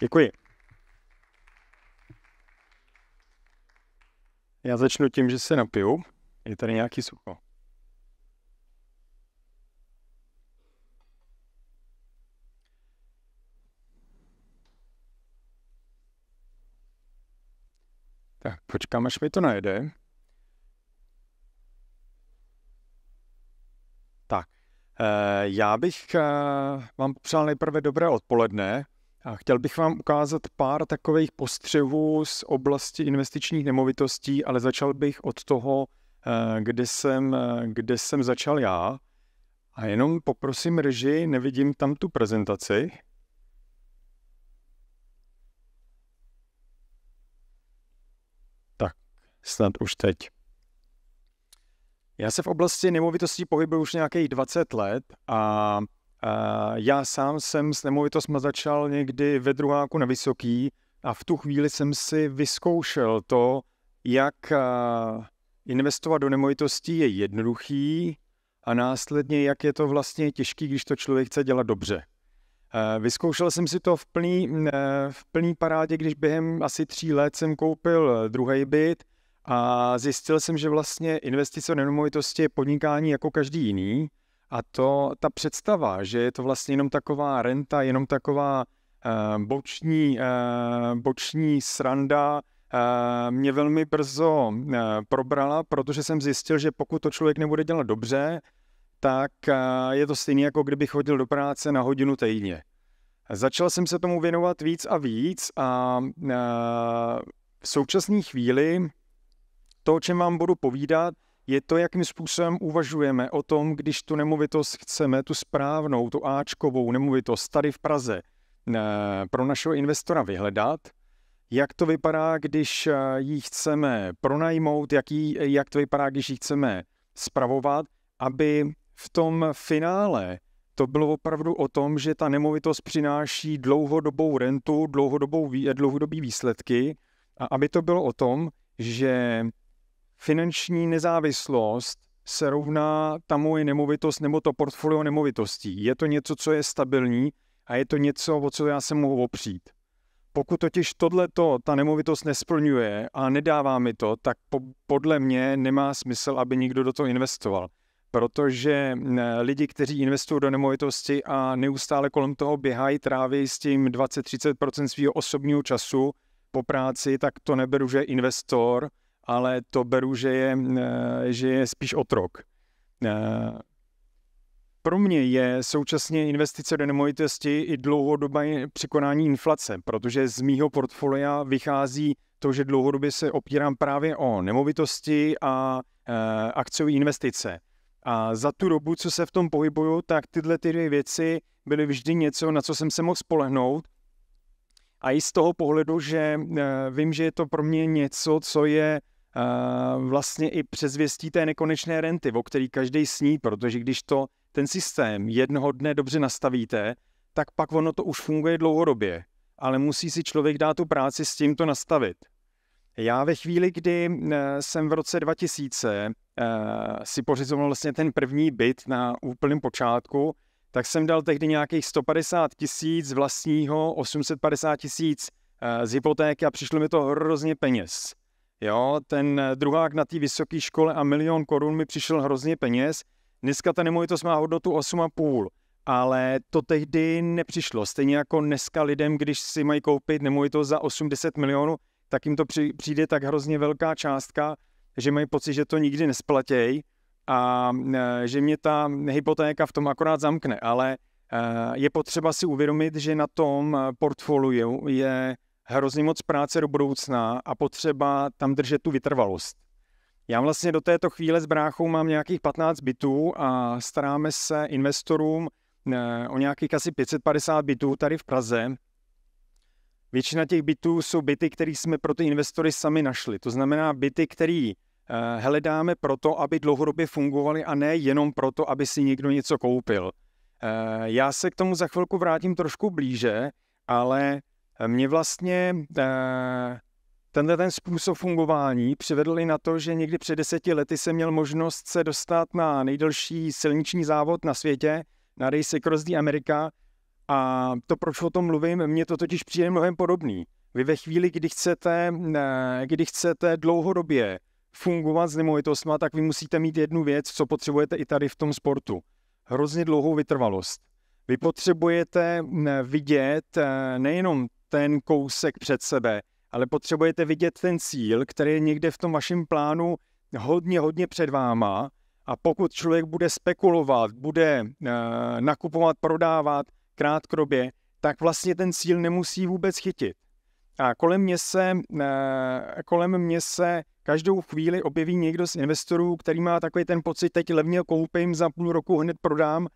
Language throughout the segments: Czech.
Děkuji. Já začnu tím, že se napiju. Je tady nějaký sucho. Tak počkám, až mi to najde. Tak, eh, já bych eh, vám přál nejprve dobré odpoledne. A chtěl bych vám ukázat pár takových postřehů z oblasti investičních nemovitostí, ale začal bych od toho, eh, kde jsem, eh, kde jsem začal já. A jenom poprosím režii, nevidím tam tu prezentaci. Tak, snad už teď. Já se v oblasti nemovitostí pohybuju už nějakých 20 let a já sám jsem s nemovitostmi začal někdy ve druháku na Vysoký a v tu chvíli jsem si vyzkoušel to, jak investovat do nemovitostí je jednoduchý a následně jak je to vlastně těžký, když to člověk chce dělat dobře. Vyzkoušel jsem si to v plný, v plný parádě, když během asi tří let jsem koupil e, druhý byt a zjistil jsem, že vlastně investice do nemovitosti je podnikání jako každý jiný, a to, ta představa, že je to vlastně jenom taková renta, jenom taková uh, boční, uh, boční sranda, uh, mě velmi brzo uh, probrala, protože jsem zjistil, že pokud to člověk nebude dělat dobře, tak uh, je to stejné, jako kdyby chodil do práce na hodinu týdně. Začal jsem se tomu věnovat víc a víc a uh, v současné chvíli to, o čem vám budu povídat, je to, jakým způsobem uvažujeme o tom, když tu nemovitost chceme, tu správnou, tu Ačkovou nemovitost tady v Praze eh, pro našeho investora vyhledat, jak to vypadá, když eh, ji chceme pronajmout, jak, jí, jak to vypadá, když ji chceme spravovat, aby v tom finále to bylo opravdu o tom, že ta nemovitost přináší dlouhodobou rentu, dlouhodobou, dlouhodobý výsledky a aby to bylo o tom, že finanční nezávislost se rovná ta moje nemovitost nebo to portfolio nemovitostí. Je to něco, co je stabilní a je to něco, o co já se mohu opřít. Pokud totiž tohleto ta nemovitost nesplňuje a nedává mi to, tak po, podle mě nemá smysl, aby nikdo do toho investoval. Protože lidi, kteří investují do nemovitosti a neustále kolem toho běhají, tráví s tím 20-30% svého osobního času po práci, tak to neberu, že investor – ale to beru, že je, eh, že je spíš otrok. Eh, pro mě je současně investice do nemovitosti i dlouhodobé překonání inflace, protože z mýho portfolia vychází to, že dlouhodobě se opírám právě o nemovitosti a eh, akciové investice. A za tu dobu, co se v tom pohybuju, tak tyhle ty dvě věci byly vždy něco, na co jsem se mohl spolehnout. A i z toho pohledu, že vím, že je to pro mě něco, co je Eh, vlastně i přezvěstí té nekonečné renty, o který každý sní, protože když to ten systém jednoho dne dobře nastavíte, tak pak ono to už funguje dlouhodobě, ale musí si člověk dát tu práci s tím to nastavit. Já ve chvíli, kdy eh, jsem v roce 2000 eh, si pořizoval vlastně ten první byt na úplném počátku, tak jsem dal tehdy nějakých 150 tisíc vlastního, 850 tisíc z hypotéky a přišlo mi to hrozně peněz. Jo, ten eh, druhák na té vysoké škole a milion korun mi přišel hrozně peněz. Dneska ta nemovitost má hodnotu 8,5, ale to tehdy nepřišlo. Stejně jako dneska lidem, když si mají koupit nemovitost za 80 milionů, tak jim to přijde tak hrozně velká částka, že mají pocit, že to nikdy nesplatějí a eh, že mě ta hypotéka v tom akorát zamkne. Ale eh, je potřeba si uvědomit, že na tom portfoliu je hrozně moc práce do budoucna a potřeba tam držet tu vytrvalost. Já vlastně do této chvíle s bráchou mám nějakých 15 bytů a staráme se investorům eh, o nějakých asi 550 bytů tady v Praze. Většina těch bytů jsou byty, které jsme pro ty investory sami našli. To znamená byty, které hledáme eh, proto, aby dlouhodobě fungovaly a ne jenom proto, aby si někdo něco koupil. Eh, já se k tomu za chvilku vrátím trošku blíže, ale mě vlastně eh, tenhle ten způsob fungování přivedl i na to, že někdy před deseti lety jsem měl možnost se dostat na nejdelší silniční závod na světě, na Race Across the America. A to, proč o tom mluvím, mě to totiž přijde mnohem podobný. Vy ve chvíli, kdy chcete, eh, kdy chcete dlouhodobě fungovat s nemovitostma, tak vy musíte mít jednu věc, co potřebujete i tady v tom sportu. Hrozně dlouhou vytrvalost. Vy potřebujete eh, vidět nejenom ten kousek před sebe, ale potřebujete vidět ten cíl, který je někde v tom vašem plánu hodně, hodně před váma a pokud člověk bude spekulovat, bude uh, nakupovat, prodávat krátkodobě, tak vlastně ten cíl nemusí vůbec chytit. A kolem mě se, uh, kolem mě se každou chvíli objeví někdo z investorů, který má takový ten pocit, teď levně koupím, za půl roku hned prodám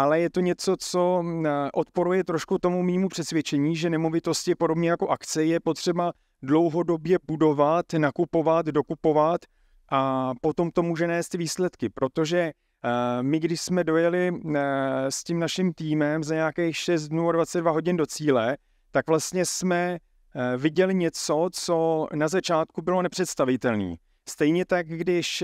ale je to něco, co mm, eh, odporuje trošku tomu mýmu přesvědčení, že nemovitosti, podobně jako akce, je potřeba dlouhodobě budovat, nakupovat, dokupovat a potom to může nést výsledky, protože eh, my, když jsme dojeli mm, eh, s tím naším týmem za nějakých 6 dnů a 22 hodin do cíle, tak vlastně jsme viděli něco, co na začátku bylo nepředstavitelné. Stejně tak, když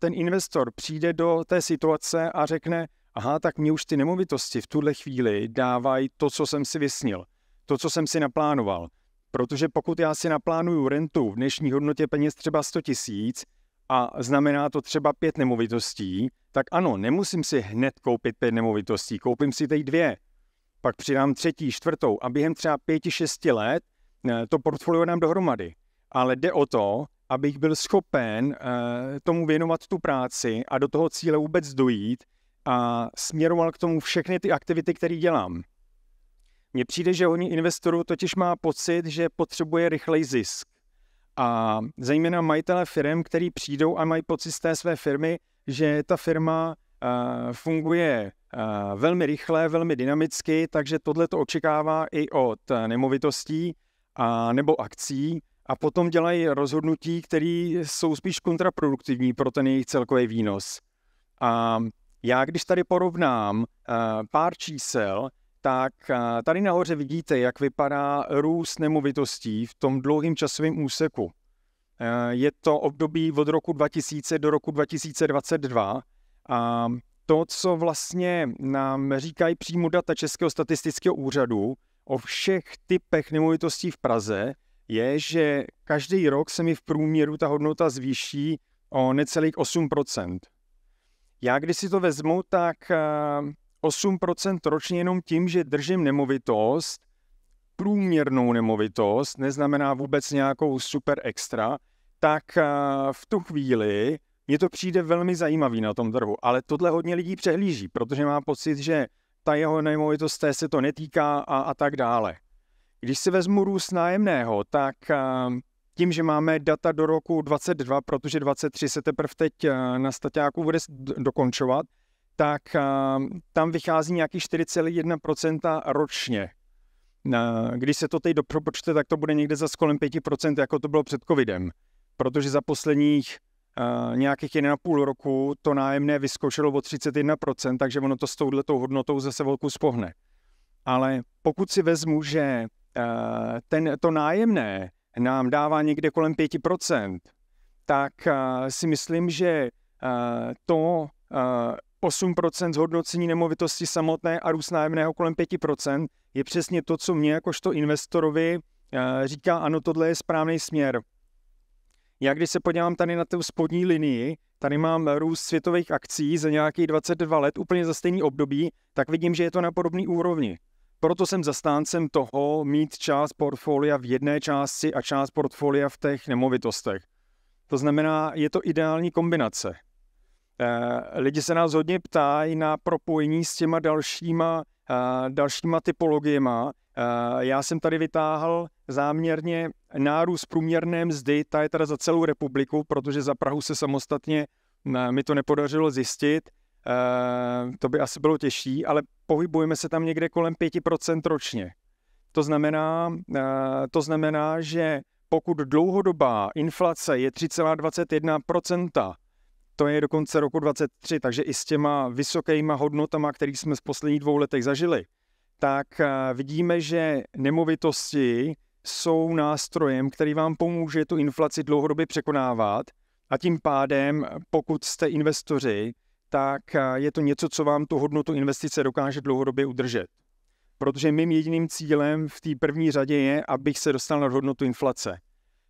ten investor přijde do té situace a řekne, aha, tak mě už ty nemovitosti v tuhle chvíli dávají to, co jsem si vysnil, to, co jsem si naplánoval. Protože pokud já si naplánuju rentu v dnešní hodnotě peněz třeba 100 tisíc a znamená to třeba pět nemovitostí, tak ano, nemusím si hned koupit pět nemovitostí, koupím si teď dvě, pak přidám třetí, čtvrtou a během třeba pěti, šesti let eh, to portfolio nám dohromady. Ale jde o to, abych byl schopen eh, tomu věnovat tu práci a do toho cíle vůbec dojít, a směroval k tomu všechny ty aktivity, které dělám. Mně přijde, že oni investorů totiž má pocit, že potřebuje rychlej zisk. A zejména majitele firm, který přijdou a mají pocit z té své firmy, že ta firma uh, funguje uh, velmi rychle, velmi dynamicky, takže tohle to očekává i od eh, nemovitostí a nebo akcí a potom dělají rozhodnutí, které jsou spíš kontraproduktivní pro ten jejich celkový výnos. A já když tady porovnám eh, pár čísel, tak eh, tady nahoře vidíte, jak vypadá růst nemovitostí v tom dlouhém časovém úseku. Eh, je to období od roku 2000 do roku 2022 a to, co vlastně nám říkají přímo data Českého statistického úřadu o všech typech nemovitostí v Praze, je, že každý rok se mi v průměru ta hodnota zvýší o necelých já když si to vezmu, tak 8% eh, ročně jenom tím, že držím nemovitost, průměrnou nemovitost, neznamená vůbec nějakou super extra, tak eh, v tu chvíli mně to přijde velmi zajímavý na tom trhu, ale tohle hodně lidí přehlíží, protože má pocit, že ta jeho nemovitost té se to netýká a, a tak dále. Když si vezmu růst nájemného, tak eh, tím, že máme data do roku 22, protože 23 se teprve teď eh, na staťáku bude dokončovat, tak eh, tam vychází nějaký 4,1% ročně. Když se to teď dopropočte, tak to bude někde za kolem 5%, jako to bylo před covidem. Protože za posledních eh, nějakých 1,5 roku to nájemné vyskočilo o 31%, takže ono to s touhletou hodnotou zase velkou spohne. Ale pokud si vezmu, že ten, to nájemné nám dává někde kolem 5%, tak eh, si myslím, že eh, to 8% eh, zhodnocení nemovitosti samotné a růst nájemného kolem 5% je přesně to, co mě jakožto investorovi říká, ano, tohle je správný směr. Já když se podívám tady na tu spodní linii, tady mám růst světových akcí za nějakých 22 let, úplně za stejný období, tak vidím, že je to na podobné úrovni. Proto jsem zastáncem toho mít část portfolia v jedné části a část portfolia v těch nemovitostech. To znamená, je to ideální kombinace. Eh, lidi se nás hodně ptají na propojení s těma dalšíma, eh, dalšíma typologiema. Eh, já jsem tady vytáhl záměrně nárůst průměrné mzdy, ta je teda za celou republiku, protože za Prahu se samostatně mi to nepodařilo zjistit. Eh, to by asi bylo těžší, ale pohybujeme se tam někde kolem 5% ročně. To znamená, eh, to znamená, že pokud dlouhodobá inflace je 3,21%, to je do konce roku 2023, takže i s těma vysokýma hodnotama, které jsme z posledních dvou letech zažili, tak eh, vidíme, že nemovitosti jsou nástrojem, který vám pomůže tu inflaci dlouhodobě překonávat a tím pádem, pokud jste investoři, tak eh, je to něco, co vám tu hodnotu investice dokáže dlouhodobě udržet. Protože mým jediným cílem v té první řadě je, abych se dostal na hodnotu inflace,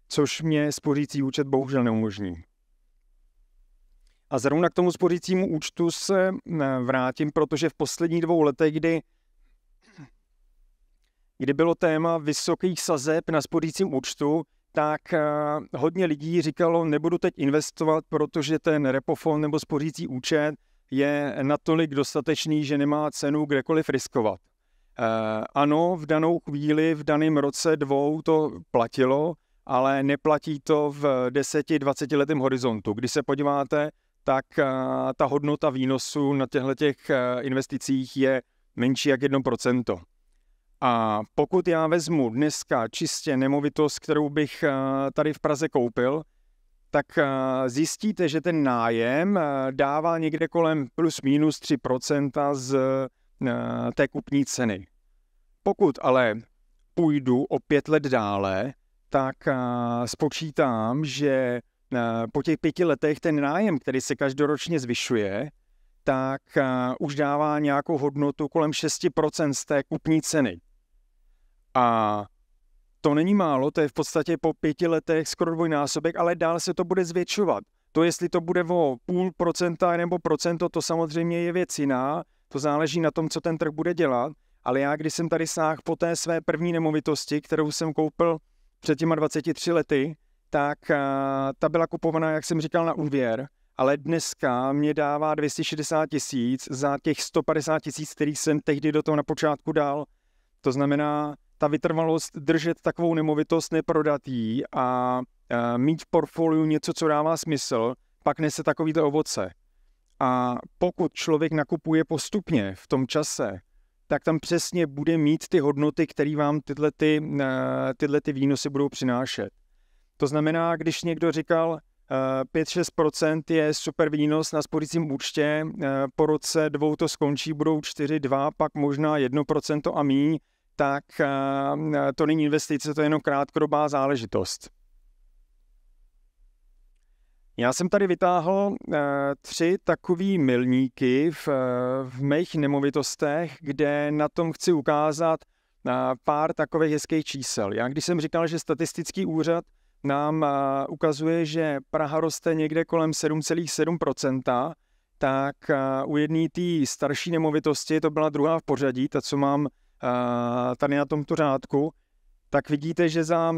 což mě spořící účet bohužel neumožní. A zrovna k tomu spořícímu účtu se eh, vrátím, protože v posledních dvou letech, kdy, kdy bylo téma vysokých sazeb na spořícím účtu, tak eh, hodně lidí říkalo, nebudu teď investovat, protože ten repofon nebo spořící účet je natolik dostatečný, že nemá cenu kdekoliv riskovat. Eh, ano, v danou chvíli, v daném roce dvou to platilo, ale neplatí to v 10-20 letém horizontu. Když se podíváte, tak eh, ta hodnota výnosu na těchto investicích je menší jak a pokud já vezmu dneska čistě nemovitost, kterou bych eh, tady v Praze koupil, tak eh, zjistíte, že ten nájem eh, dává někde kolem plus minus 3% z té kupní ceny. Pokud ale půjdu o pět let dále, tak spočítám, že po těch pěti letech ten nájem, který se každoročně zvyšuje, tak eh, už dává nějakou hodnotu kolem 6% z té kupní ceny. A to není málo, to je v podstatě po pěti letech skoro dvojnásobek, ale dál se to bude zvětšovat. To, jestli to bude o půl procenta nebo procento, to samozřejmě je věc jiná, to záleží na tom, co ten trh bude dělat, ale já, když jsem tady sáhl po té své první nemovitosti, kterou jsem koupil před těma 23 lety, tak eh, ta byla kupovaná, jak jsem říkal, na úvěr ale dneska mě dává 260 tisíc za těch 150 tisíc, kterých jsem tehdy do toho na počátku dal. To znamená, ta vytrvalost držet takovou nemovitost, neprodatý a e, mít v portfoliu něco, co dává smysl, pak nese takovýhle ovoce. A pokud člověk nakupuje postupně v tom čase, tak tam přesně bude mít ty hodnoty, které vám tyhle, ty, e, tyhle ty výnosy budou přinášet. To znamená, když někdo říkal, 5-6% je super výnos na spořícím účtě, eh, po roce dvou to skončí, budou 4-2, pak možná 1% a míň, tak eh, to není investice, to je jenom krátkodobá záležitost. Já jsem tady vytáhl eh, tři takové milníky v, v mých nemovitostech, kde na tom chci ukázat pár takových hezkých čísel. Já když jsem říkal, že statistický úřad nám eh, ukazuje, že Praha roste někde kolem 7,7%, tak eh, u jedné té starší nemovitosti, to byla druhá v pořadí, ta, co mám eh, tady na tomto řádku, tak vidíte, že za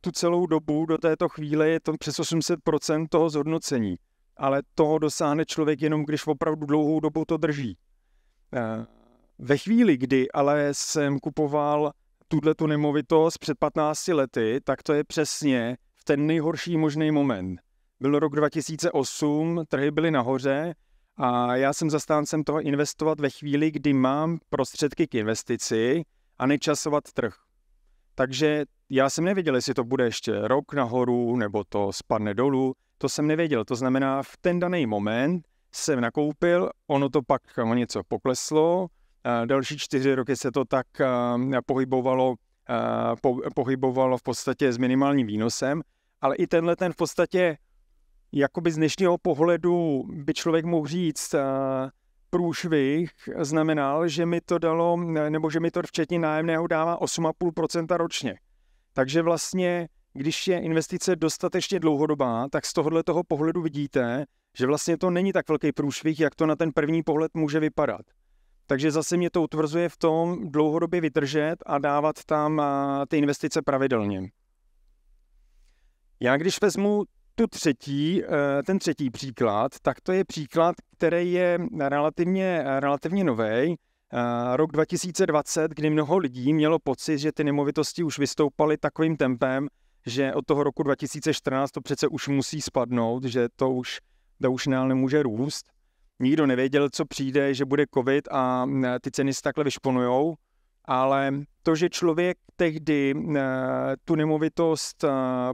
tu celou dobu do této chvíle je to přes 800% toho zhodnocení. Ale toho dosáhne člověk jenom, když opravdu dlouhou dobu to drží. Ve chvíli, kdy ale jsem kupoval tuhle tu nemovitost před 15 lety, tak to je přesně v ten nejhorší možný moment. Byl rok 2008, trhy byly nahoře a já jsem zastáncem toho investovat ve chvíli, kdy mám prostředky k investici a nečasovat trh. Takže já jsem nevěděl, jestli to bude ještě rok nahoru nebo to spadne dolů, to jsem nevěděl. To znamená, v ten daný moment jsem nakoupil, ono to pak o něco pokleslo, Eh, další čtyři roky se to tak eh, pohybovalo, eh, pohybovalo v podstatě s minimálním výnosem, ale i tenhle ten v podstatě jakoby z dnešního pohledu by člověk mohl říct, průšvih znamenal, že mi to dalo, nebo že mi to včetně nájemného dává 8,5% ročně. Takže vlastně, když je investice dostatečně dlouhodobá, tak z tohohle toho pohledu vidíte, že vlastně to není tak velký průšvih, jak to na ten první pohled může vypadat. Takže zase mě to utvrzuje v tom dlouhodobě vydržet a dávat tam eh, ty investice pravidelně. Já když vezmu tu třetí, eh, ten třetí příklad, tak to je příklad, který je relativně, relativně nový. Eh, rok 2020, kdy mnoho lidí mělo pocit, že ty nemovitosti už vystoupaly takovým tempem, že od toho roku 2014 to přece už musí spadnout, že to už, to už nemůže růst nikdo nevěděl, co přijde, že bude covid a mm, ty ceny se takhle vyšponujou, ale to, že člověk tehdy mm, tu nemovitost eh,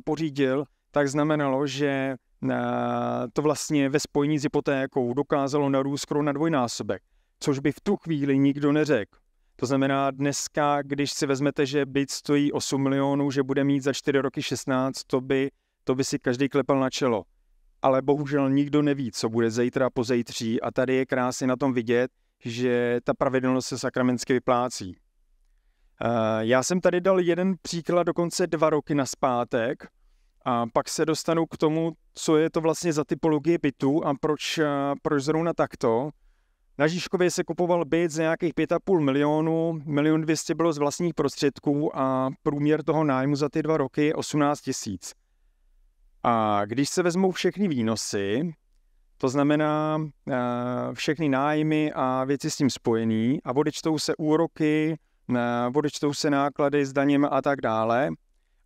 pořídil, tak znamenalo, že eh, to vlastně ve spojení s hypotékou dokázalo narůst skoro na dvojnásobek, což by v tu chvíli nikdo neřekl. To znamená, dneska, když si vezmete, že byt stojí 8 milionů, že bude mít za 4 roky 16, to by, to by si každý klepal na čelo ale bohužel nikdo neví, co bude zítra, pozejtří a tady je krásně na tom vidět, že ta pravidelnost se sakramentsky vyplácí. Eh, já jsem tady dal jeden příklad dokonce dva roky na zpátek a pak se dostanu k tomu, co je to vlastně za typologie bytu a proč, eh, proč zrovna takto. Na Žižkově se kupoval byt za nějakých 5,5 milionů, milion 200 bylo z vlastních prostředků a průměr toho nájmu za ty dva roky je 18 tisíc. A když se vezmou všechny výnosy, to znamená eh, všechny nájmy a věci s tím spojený a odečtou se úroky, eh, odečtou se náklady s daněm a tak dále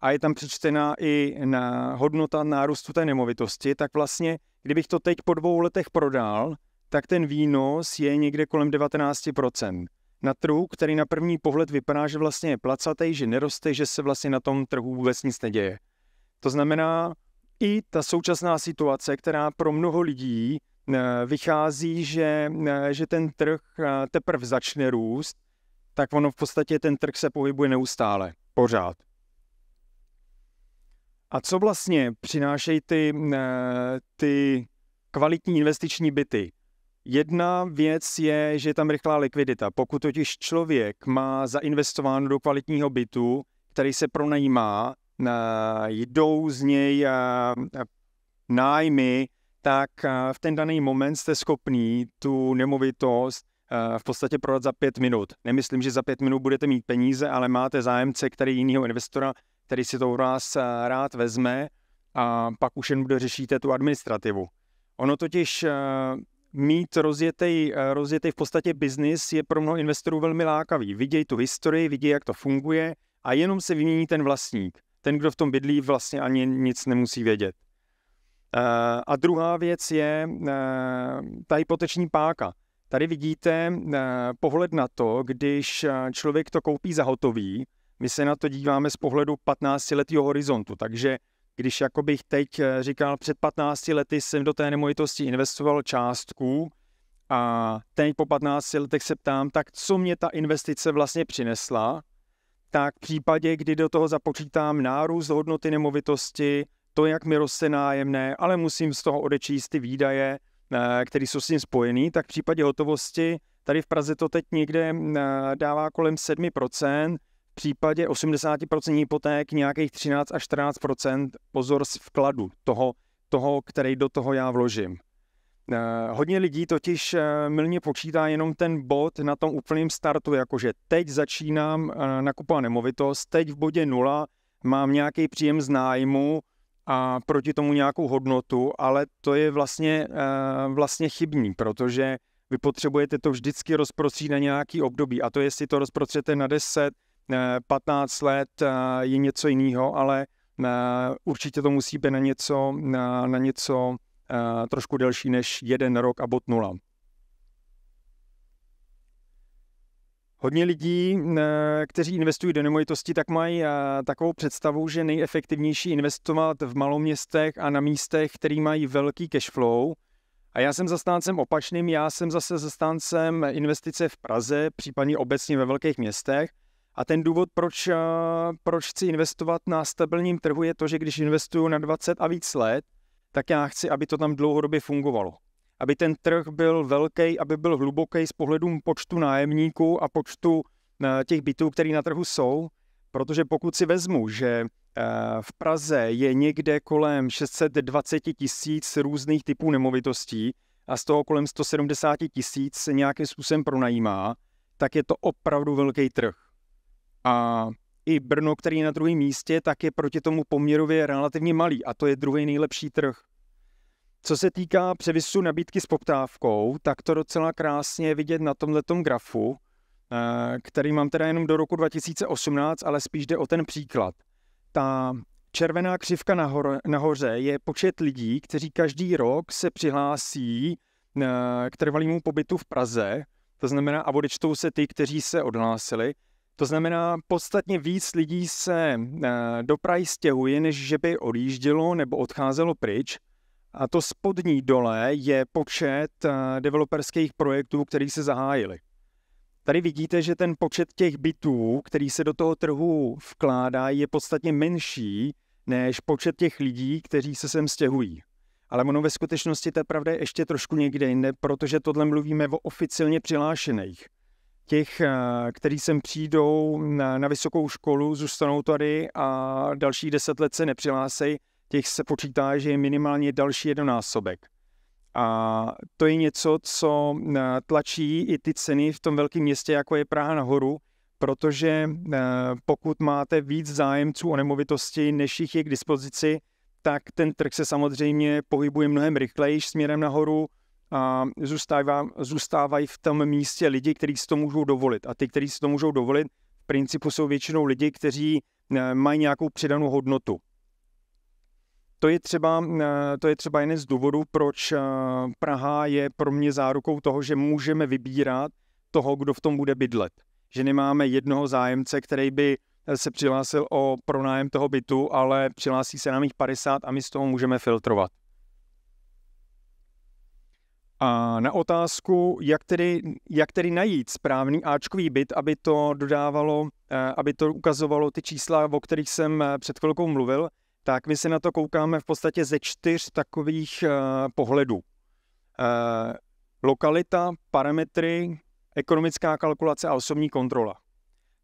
a je tam přečtená i na eh, hodnota nárůstu té nemovitosti, tak vlastně, kdybych to teď po dvou letech prodal, tak ten výnos je někde kolem 19%. Na trhu, který na první pohled vypadá, že vlastně je placatý, že neroste, že se vlastně na tom trhu vůbec nic neděje. To znamená, i ta současná situace, která pro mnoho lidí eh, vychází, že, eh, že ten trh eh, teprve začne růst, tak ono v podstatě ten trh se pohybuje neustále, pořád. A co vlastně přinášejí ty, ty kvalitní investiční byty? Jedna věc je, že je tam rychlá likvidita. Pokud totiž člověk má zainvestováno do kvalitního bytu, který se pronajímá, jdou z něj nájmy, tak v ten daný moment jste schopný tu nemovitost v podstatě prodat za pět minut. Nemyslím, že za pět minut budete mít peníze, ale máte zájemce, který jiného investora, který si to u vás rád vezme a pak už jen bude řešíte tu administrativu. Ono totiž mít rozjetý, rozjetý v podstatě biznis je pro mnoho investorů velmi lákavý. Vidějí tu historii, vidí jak to funguje a jenom se vymění ten vlastník ten, kdo v tom bydlí, vlastně ani nic nemusí vědět. Eh, a druhá věc je eh, ta hypoteční páka. Tady vidíte eh, pohled na to, když člověk to koupí za hotový, my se na to díváme z pohledu 15-letého horizontu, takže když jako bych teď říkal, před 15 lety jsem do té nemovitosti investoval částku a teď po 15 letech se ptám, tak co mě ta investice vlastně přinesla, tak v případě, kdy do toho započítám nárůst hodnoty nemovitosti, to, jak mi roste nájemné, ale musím z toho odečíst ty výdaje, eh, které jsou s tím spojený, tak v případě hotovosti tady v Praze to teď někde eh, dává kolem 7%, v případě 80% hypoték nějakých 13 až 14 pozor z vkladu toho, toho, který do toho já vložím. Eh, hodně lidí totiž eh, milně počítá jenom ten bod na tom úplném startu, jakože teď začínám eh, nakupovat nemovitost, teď v bodě nula mám nějaký příjem z nájmu a proti tomu nějakou hodnotu, ale to je vlastně, vlastně chybní, protože vy potřebujete to vždycky rozprostřít na nějaký období a to jestli to rozprostřete na 10, 15 let je něco jiného, ale určitě to musí být na něco, na, na něco Eh, trošku delší než jeden rok a bod nula. Hodně lidí, eh, kteří investují do nemovitosti, tak mají eh, takovou představu, že nejefektivnější investovat v maloměstech a na místech, který mají velký cash flow. A já jsem zastáncem opačným, já jsem zase zastáncem investice v Praze, případně obecně ve velkých městech. A ten důvod, proč, proč chci investovat na stabilním trhu, je to, že když investuju na 20 a víc let, tak já chci, aby to tam dlouhodobě fungovalo. Aby ten trh byl velký, aby byl hluboký z pohledu počtu nájemníků a počtu eh, těch bytů, které na trhu jsou, protože pokud si vezmu, že eh, v Praze je někde kolem 620 tisíc různých typů nemovitostí a z toho kolem 170 tisíc se nějakým způsobem pronajímá, tak je to opravdu velký trh. A i Brno, který je na druhém místě, tak je proti tomu poměrově relativně malý a to je druhý nejlepší trh. Co se týká převisu nabídky s poptávkou, tak to docela krásně je vidět na tomhletom grafu, eh, který mám teda jenom do roku 2018, ale spíš jde o ten příklad. Ta červená křivka nahoře, je počet lidí, kteří každý rok se přihlásí eh, k trvalému pobytu v Praze, to znamená, a odečtou se ty, kteří se odhlásili, to znamená, podstatně víc lidí se eh, do Prahy stěhuje, než že by odjíždělo nebo odcházelo pryč. A to spodní dole je počet eh, developerských projektů, který se zahájily. Tady vidíte, že ten počet těch bytů, který se do toho trhu vkládá, je podstatně menší než počet těch lidí, kteří se sem stěhují. Ale ono ve skutečnosti ta pravda je ještě trošku někde jinde, protože tohle mluvíme o oficiálně přihlášených těch, eh, kteří sem přijdou na, na vysokou školu, zůstanou tady a další deset let se nepřihlásej, těch se počítá, že je minimálně další jednonásobek. A to je něco, co eh, tlačí i ty ceny v tom velkém městě, jako je Praha nahoru, protože eh, pokud máte víc zájemců o nemovitosti, než jich je k dispozici, tak ten trh se samozřejmě pohybuje mnohem rychleji směrem nahoru, zůstává, zůstávají v tom místě lidi, kteří si to můžou dovolit. A ty, kteří si to můžou dovolit, v principu jsou většinou lidi, kteří eh, mají nějakou přidanou hodnotu. To je, třeba, eh, to je třeba jeden z důvodů, proč eh, Praha je pro mě zárukou toho, že můžeme vybírat toho, kdo v tom bude bydlet. Že nemáme jednoho zájemce, který by se přihlásil o pronájem toho bytu, ale přihlásí se nám jich 50 a my z toho můžeme filtrovat. A na otázku, jak tedy, jak tedy najít správný Ačkový byt, aby to dodávalo, eh, aby to ukazovalo ty čísla, o kterých jsem eh, před chvilkou mluvil, tak my se na to koukáme v podstatě ze čtyř takových eh, pohledů. Lokalita, parametry, ekonomická kalkulace a osobní kontrola.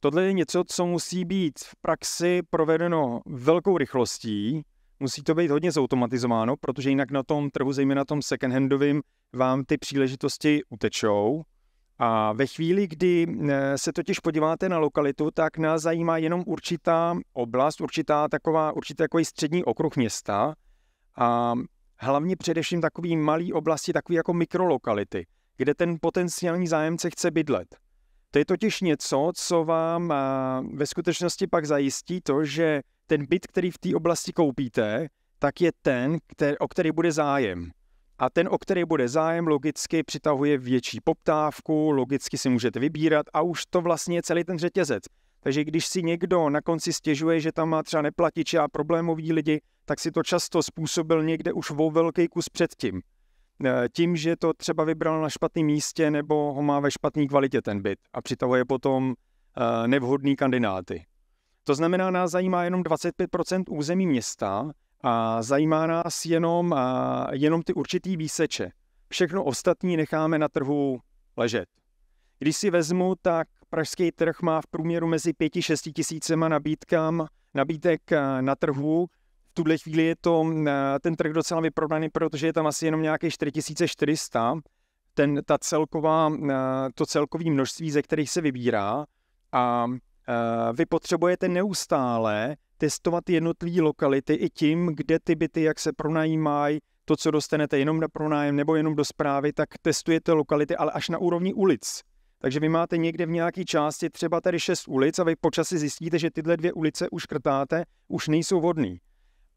Tohle je něco, co musí být v praxi provedeno velkou rychlostí, musí to být hodně zautomatizováno, protože jinak na tom trhu, zejména na tom secondhandovým, vám ty příležitosti utečou. A ve chvíli, kdy eh, se totiž podíváte na lokalitu, tak nás zajímá jenom určitá oblast, určitá taková, určitý takový střední okruh města a hlavně především takový malý oblasti, takový jako mikrolokality, kde ten potenciální zájemce chce bydlet. To je totiž něco, co vám eh, ve skutečnosti pak zajistí to, že ten byt, který v té oblasti koupíte, tak je ten, který, o který bude zájem. A ten, o který bude zájem, logicky přitahuje větší poptávku, logicky si můžete vybírat a už to vlastně je celý ten řetězec. Takže když si někdo na konci stěžuje, že tam má třeba neplatiče a problémoví lidi, tak si to často způsobil někde už o velký kus předtím. E, tím, že to třeba vybral na špatném místě nebo ho má ve špatné kvalitě ten byt a přitahuje potom e, nevhodný kandidáty. To znamená, nás zajímá jenom 25 území města a zajímá nás jenom, a, jenom ty určitý výseče. Všechno ostatní necháme na trhu ležet. Když si vezmu, tak pražský trh má v průměru mezi 5-6 tisícema nabídkám, nabídek na trhu. V tuhle chvíli je to ten trh docela vyprodaný, protože je tam asi jenom nějaké 4400. Ten, ta celková, to celkové množství, ze kterých se vybírá. A Eh, vy potřebujete neustále testovat jednotlivé lokality i tím, kde ty byty, jak se pronajímají, to, co dostanete jenom na pronájem nebo jenom do zprávy, tak testujete lokality, ale až na úrovni ulic. Takže vy máte někde v nějaké části třeba tady šest ulic a vy počasí zjistíte, že tyhle dvě ulice už krtáte, už nejsou vodný.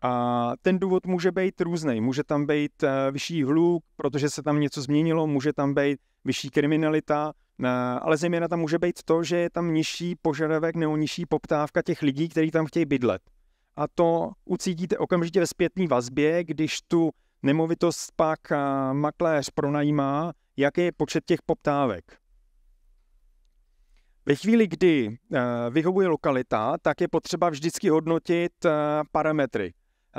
A ten důvod může být různý. Může tam být eh, vyšší hluk, protože se tam něco změnilo, může tam být vyšší kriminalita, Eh, ale zejména tam může být to, že je tam nižší požadavek nebo nižší poptávka těch lidí, kteří tam chtějí bydlet. A to ucítíte okamžitě ve zpětné vazbě, když tu nemovitost pak eh, makléř pronajímá, jaký je počet těch poptávek. Ve chvíli, kdy eh, vyhovuje lokalita, tak je potřeba vždycky hodnotit parametry.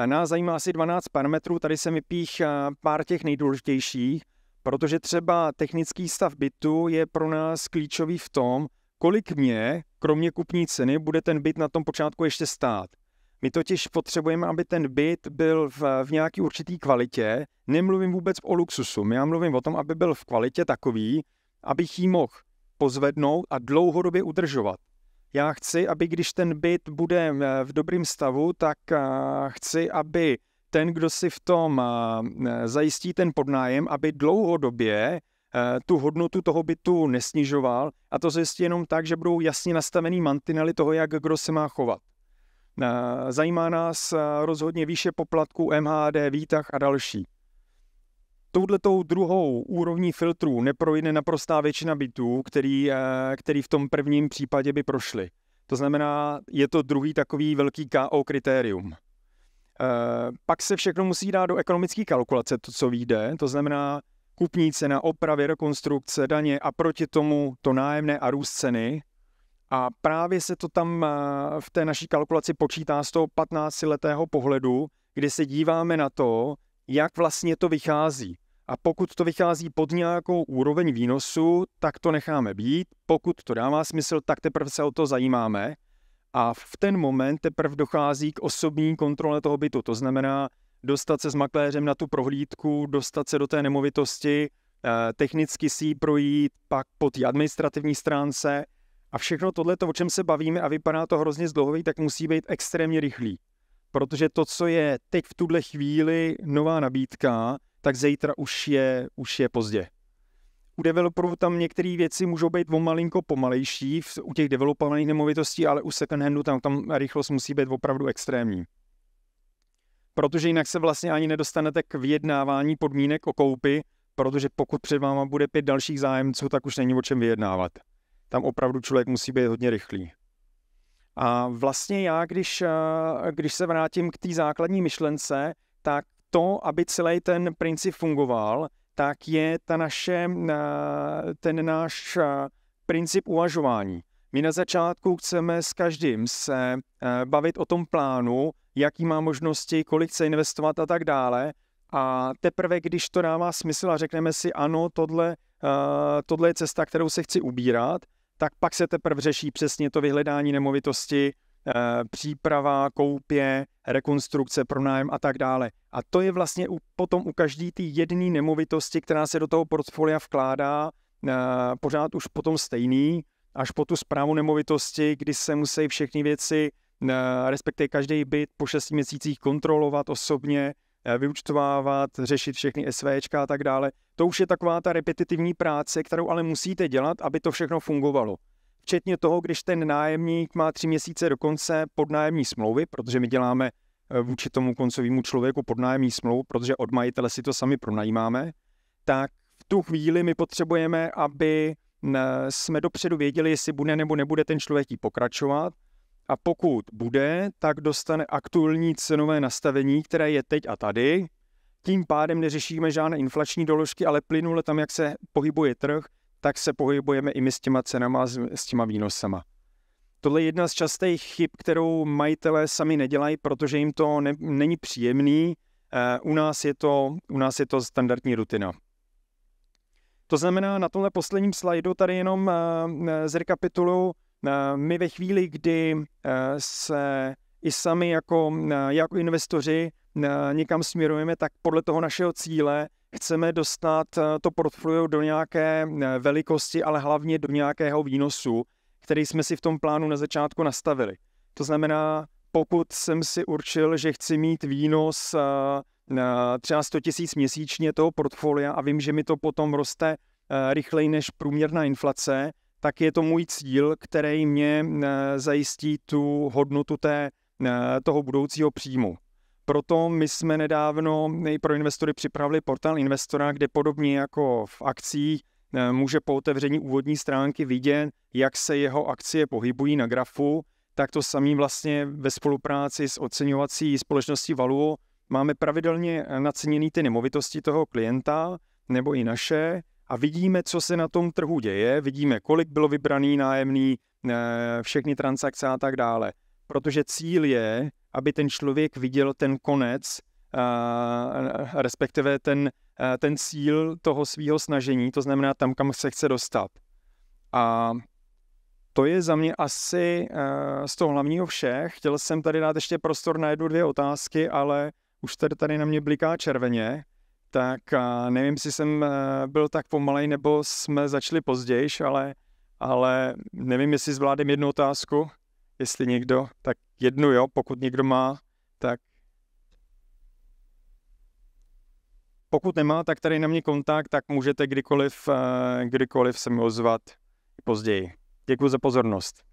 Nás zajímá asi 12 parametrů, tady se mi pích pár těch nejdůležitějších. Protože třeba technický stav bytu je pro nás klíčový v tom, kolik mě, kromě kupní ceny, bude ten byt na tom počátku ještě stát. My totiž potřebujeme, aby ten byt byl v, v nějaké určité kvalitě. Nemluvím vůbec o luxusu, já mluvím o tom, aby byl v kvalitě takový, abych ji mohl pozvednout a dlouhodobě udržovat. Já chci, aby když ten byt bude v dobrém stavu, tak eh, chci, aby ten, kdo si v tom eh, eh, zajistí ten podnájem, aby dlouhodobě eh, tu hodnotu toho bytu nesnižoval a to zjistí jenom tak, že budou jasně nastavený mantinely toho, jak kdo se má chovat. Zajímá nás rozhodně výše poplatků MHD, výtah a další. Touhletou druhou úrovní filtrů neprojde naprostá většina bytů, který, který v tom prvním případě by prošly. To znamená, je to druhý takový velký KO kritérium. Eh, pak se všechno musí dát do ekonomické kalkulace, to, co vyjde, to znamená kupní cena, opravy, rekonstrukce, daně a proti tomu to nájemné a růst ceny. A právě se to tam eh, v té naší kalkulaci počítá z toho 15-letého pohledu, kdy se díváme na to, jak vlastně to vychází. A pokud to vychází pod nějakou úroveň výnosu, tak to necháme být. Pokud to dává smysl, tak teprve se o to zajímáme. A v ten moment teprve dochází k osobní kontrole toho bytu. To znamená dostat se s makléřem na tu prohlídku, dostat se do té nemovitosti, eh, technicky si ji projít, pak po té administrativní stránce. A všechno tohle, o čem se bavíme a vypadá to hrozně zdlouhový, tak musí být extrémně rychlý. Protože to, co je teď v tuhle chvíli nová nabídka, tak zítra už je, už je pozdě u developerů tam některé věci můžou být o malinko pomalejší v, u těch developovaných nemovitostí, ale u handu tam, tam rychlost musí být opravdu extrémní. Protože jinak se vlastně ani nedostanete k vyjednávání podmínek o koupi, protože pokud před váma bude pět dalších zájemců, tak už není o čem vyjednávat. Tam opravdu člověk musí být hodně rychlý. A vlastně já, když, eh, když se vrátím k té základní myšlence, tak to, aby celý ten princip fungoval, tak je ta naše, eh, ten náš eh, princip uvažování. My na začátku chceme s každým se eh, bavit o tom plánu, jaký má možnosti, kolik chce investovat a tak dále. A teprve, když to dává smysl a řekneme si, ano, tohle, tohle je cesta, kterou se chci ubírat, tak pak se teprve řeší přesně to vyhledání nemovitosti, Eh, příprava, koupě, rekonstrukce, pronájem a tak dále. A to je vlastně u, potom u každé té jedné nemovitosti, která se do toho portfolia vkládá, eh, pořád už potom stejný, až po tu zprávu nemovitosti, kdy se musí všechny věci, eh, respektive každý byt po 6 měsících kontrolovat osobně, vyučtovávat, řešit všechny SVčka a tak dále. To už je taková ta repetitivní práce, kterou ale musíte dělat, aby to všechno fungovalo včetně toho, když ten nájemník má tři měsíce do konce podnájemní smlouvy, protože my děláme eh, vůči tomu koncovému člověku podnájemní smlouvu, protože od majitele si to sami pronajímáme, tak v tu chvíli my potřebujeme, aby jsme dopředu věděli, jestli bude nebo nebude ten člověk jí pokračovat. A pokud bude, tak dostane aktuální cenové nastavení, které je teď a tady. Tím pádem neřešíme žádné inflační doložky, ale plynule tam, jak se pohybuje trh, tak se pohybujeme i my s těma cenama a s těma výnosama. Tohle je jedna z častých chyb, kterou majitelé sami nedělají, protože jim to ne, není příjemný. Eh, u nás, je to, u nás je to standardní rutina. To znamená, na tomhle posledním slajdu tady jenom eh, eh, zrekapituluju, my ve chvíli, kdy se i sami jako, jako investoři někam směrujeme, tak podle toho našeho cíle chceme dostat eh, to portfolio do nějaké eh, velikosti, ale hlavně do nějakého výnosu, který jsme si v tom plánu na začátku nastavili. To znamená, pokud jsem si určil, že chci mít výnos eh, na třeba 100 000 měsíčně toho portfolia a vím, že mi to potom roste rychleji než průměrná inflace, tak je to můj cíl, který mě zajistí tu hodnotu té, toho budoucího příjmu. Proto my jsme nedávno i pro investory připravili portál investora, kde podobně jako v akcích eh, může po otevření úvodní stránky vidět, jak se jeho akcie pohybují na grafu, tak to samý vlastně ve spolupráci s oceňovací společností Valuo máme pravidelně eh, naceněný ty nemovitosti toho klienta nebo i naše a vidíme, co se na tom trhu děje, vidíme, kolik bylo vybraný nájemný, eh, všechny transakce a tak dále protože cíl je, aby ten člověk viděl ten konec, a respektive ten, a ten cíl toho svého snažení, to znamená tam, kam se chce dostat. A to je za mě asi z toho hlavního vše. Chtěl jsem tady dát ještě prostor na jednu, dvě otázky, ale už tady, tady na mě bliká červeně, tak nevím, jestli jsem byl tak pomalej, nebo jsme začali pozdějiš, ale, ale nevím, jestli zvládím jednu otázku jestli někdo, tak jednu, jo, pokud někdo má, tak pokud nemá, tak tady na mě kontakt, tak můžete kdykoliv, eh, kdykoliv se mi ozvat později. Děkuji za pozornost.